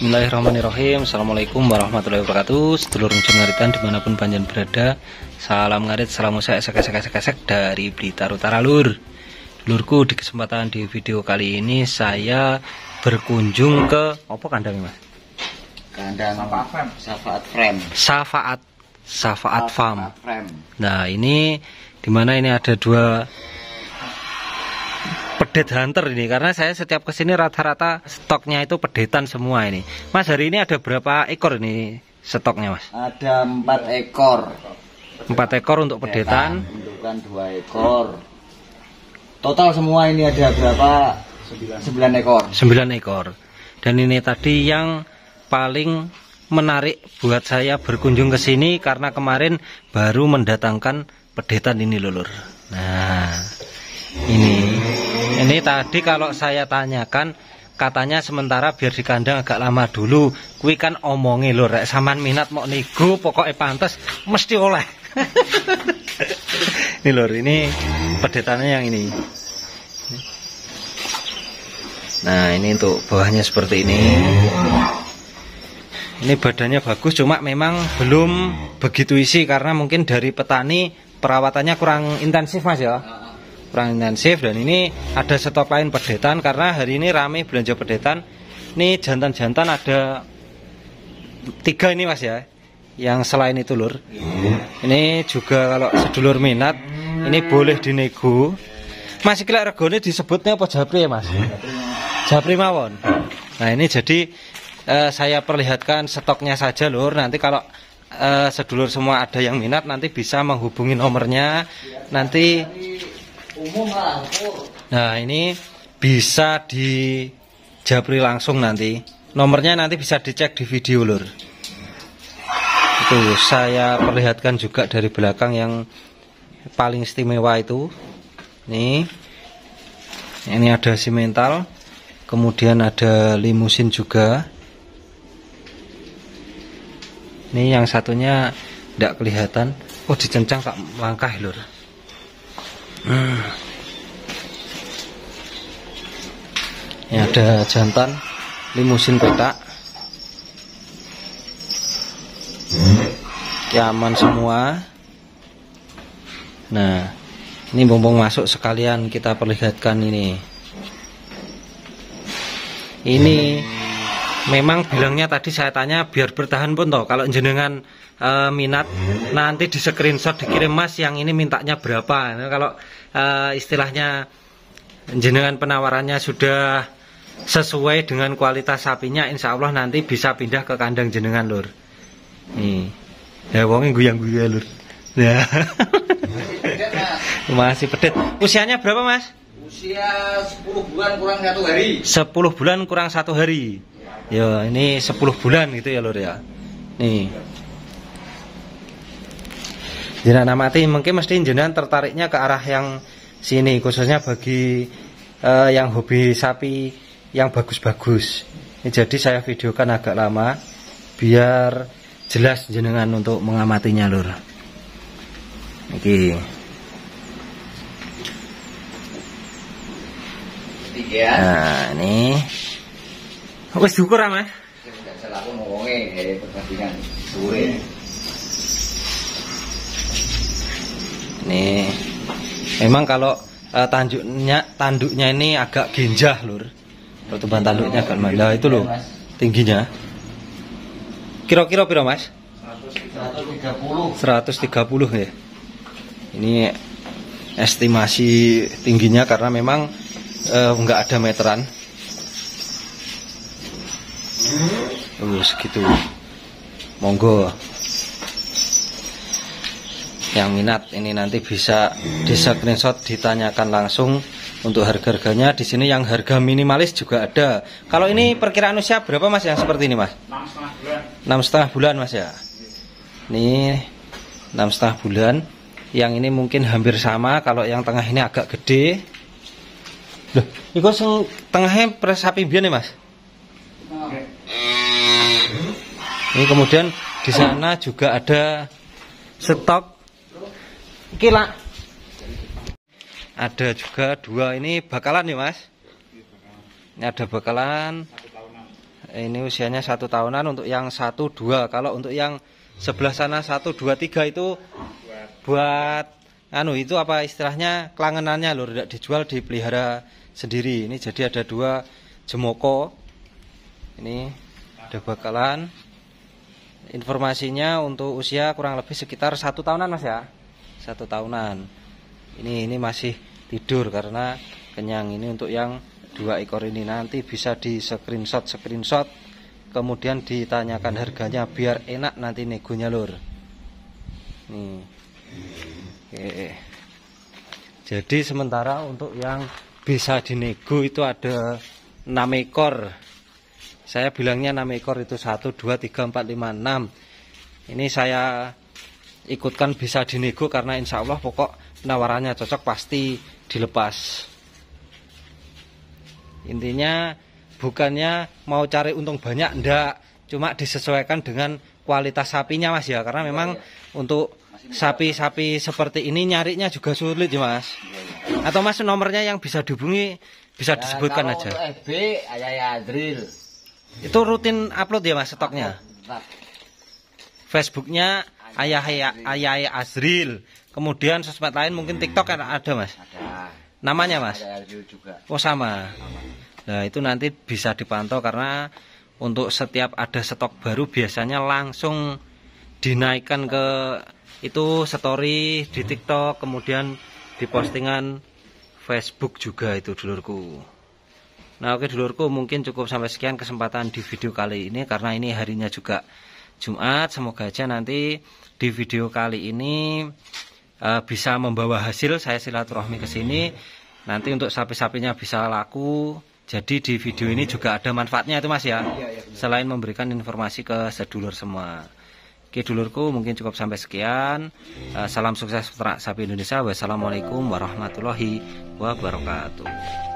Bismillahirrahmanirrahim Assalamualaikum warahmatullahi wabarakatuh Sedulur ngaritan dimanapun panjang berada Salam ngarit, salam usah esek esek esek esek dari Blitar Utara Lur Lurku di kesempatan di video kali ini saya berkunjung ke apa kandang mas? Kandang Safaat Farm Safaat Farm Safaat Safaat Farm Nah ini dimana ini ada dua pedet hunter ini karena saya setiap kesini rata-rata stoknya itu pedetan semua ini mas hari ini ada berapa ekor ini stoknya mas ada empat ekor empat ekor untuk pedetan bukan dua ekor total semua ini ada berapa sembilan ekor sembilan ekor dan ini tadi yang paling menarik buat saya berkunjung ke sini karena kemarin baru mendatangkan pedetan ini lulur nah ini ini tadi kalau saya tanyakan katanya sementara biar di kandang agak lama dulu. Kuwi kan omongi lho rek saman minat mau nego pokoknya pantas mesti oleh. ini lho ini pedetannya yang ini. Nah, ini untuk bawahnya seperti ini. Ini badannya bagus cuma memang belum begitu isi karena mungkin dari petani perawatannya kurang intensif Mas ya perang intensif dan ini ada stok lain pedetan karena hari ini rame belanja pedetan ini jantan-jantan ada tiga ini mas ya yang selain itu lur hmm. ini juga kalau sedulur minat ini boleh dinego Masih kira regone disebutnya apa japri ya mas hmm. japri mawon nah ini jadi eh, saya perlihatkan stoknya saja lur nanti kalau eh, sedulur semua ada yang minat nanti bisa menghubungi nomornya nanti nah ini bisa di japri langsung nanti nomornya nanti bisa dicek di video lur itu saya perlihatkan juga dari belakang yang paling istimewa itu nih ini ada si mental, kemudian ada limusin juga ini yang satunya tidak kelihatan oh dicencang tak langkah lur ini ada jantan limusin petak. Kiaman semua. Nah, ini bumbung masuk sekalian kita perlihatkan ini. Ini memang bilangnya tadi saya tanya biar bertahan pun toh kalau jenengan e, minat nanti di screenshot dikirim mas yang ini mintanya berapa nah, kalau e, istilahnya jenengan penawarannya sudah sesuai dengan kualitas sapinya insya Allah nanti bisa pindah ke kandang jenengan lur nih ya wongnya guyang guyang lur ya masih pedet usianya berapa mas usia 10 bulan kurang satu hari 10 bulan kurang satu hari Ya, ini 10 bulan gitu ya, Lur ya. Nih. Jenengan amati mungkin mesti jenengan tertariknya ke arah yang sini khususnya bagi uh, yang hobi sapi yang bagus-bagus. Jadi saya videokan agak lama biar jelas jenengan untuk mengamatinya, Lur. Oke. Nah, ini Wis syukur ama. Eh. Nih. Memang kalau uh, tanduknya tanduknya ini agak genjah, Lur. Pertumbuhan tanduknya agak malah itu loh tingginya. Kira-kira piro, Mas? 130. 130 ya. Ini estimasi tingginya karena memang eh, nggak uh, ada meteran Terus gitu. Monggo. Yang minat ini nanti bisa di screenshot ditanyakan langsung untuk harga-harganya di sini yang harga minimalis juga ada. Kalau ini perkiraan usia berapa Mas yang seperti ini Mas? 6 bulan. setengah bulan Mas ya. Ini 6 setengah bulan. Yang ini mungkin hampir sama kalau yang tengah ini agak gede. Loh, kok tengahnya pres biar nih ya, Mas? Ini kemudian di sana juga ada stok kila. Ada juga dua ini bakalan nih ya, mas. Ini ada bakalan. Ini usianya satu tahunan untuk yang satu dua. Kalau untuk yang sebelah sana satu dua tiga itu buat anu itu apa istilahnya kelangenannya loh tidak dijual dipelihara sendiri. Ini jadi ada dua jemoko. Ini ada bakalan Informasinya untuk usia kurang lebih sekitar satu tahunan mas ya Satu tahunan Ini ini masih tidur karena kenyang Ini untuk yang dua ekor ini Nanti bisa di screenshot-screenshot Kemudian ditanyakan harganya biar enak nanti negonya lur Nih Oke. Jadi sementara untuk yang bisa dinego itu ada 6 ekor saya bilangnya 6 ekor itu 1, 2, 3, 4, 5, 6 Ini saya ikutkan bisa dinego karena insya Allah pokok penawarannya cocok pasti dilepas Intinya bukannya mau cari untung banyak enggak Cuma disesuaikan dengan kualitas sapinya mas ya Karena memang iya, iya. untuk sapi-sapi seperti ini nyarinya juga sulit ya mas iya, atau mas nomornya yang bisa dihubungi bisa ya, disebutkan aja FB ayah Adril itu rutin upload ya mas stoknya? Facebooknya Ayah Ayah Azril. Kemudian sosmed lain mungkin hmm. TikTok kan ada mas? Ada. Namanya mas? Oh sama. Nah itu nanti bisa dipantau karena untuk setiap ada stok baru biasanya langsung dinaikkan ke itu story di TikTok kemudian di postingan Facebook juga itu dulurku. Nah oke dulurku mungkin cukup sampai sekian kesempatan di video kali ini karena ini harinya juga Jumat semoga aja nanti di video kali ini uh, bisa membawa hasil saya silaturahmi ke sini nanti untuk sapi-sapinya bisa laku jadi di video ini juga ada manfaatnya itu mas ya iya, iya, selain memberikan informasi ke sedulur semua Oke dulurku mungkin cukup sampai sekian uh, salam sukses peternak sapi Indonesia wassalamualaikum warahmatullahi wabarakatuh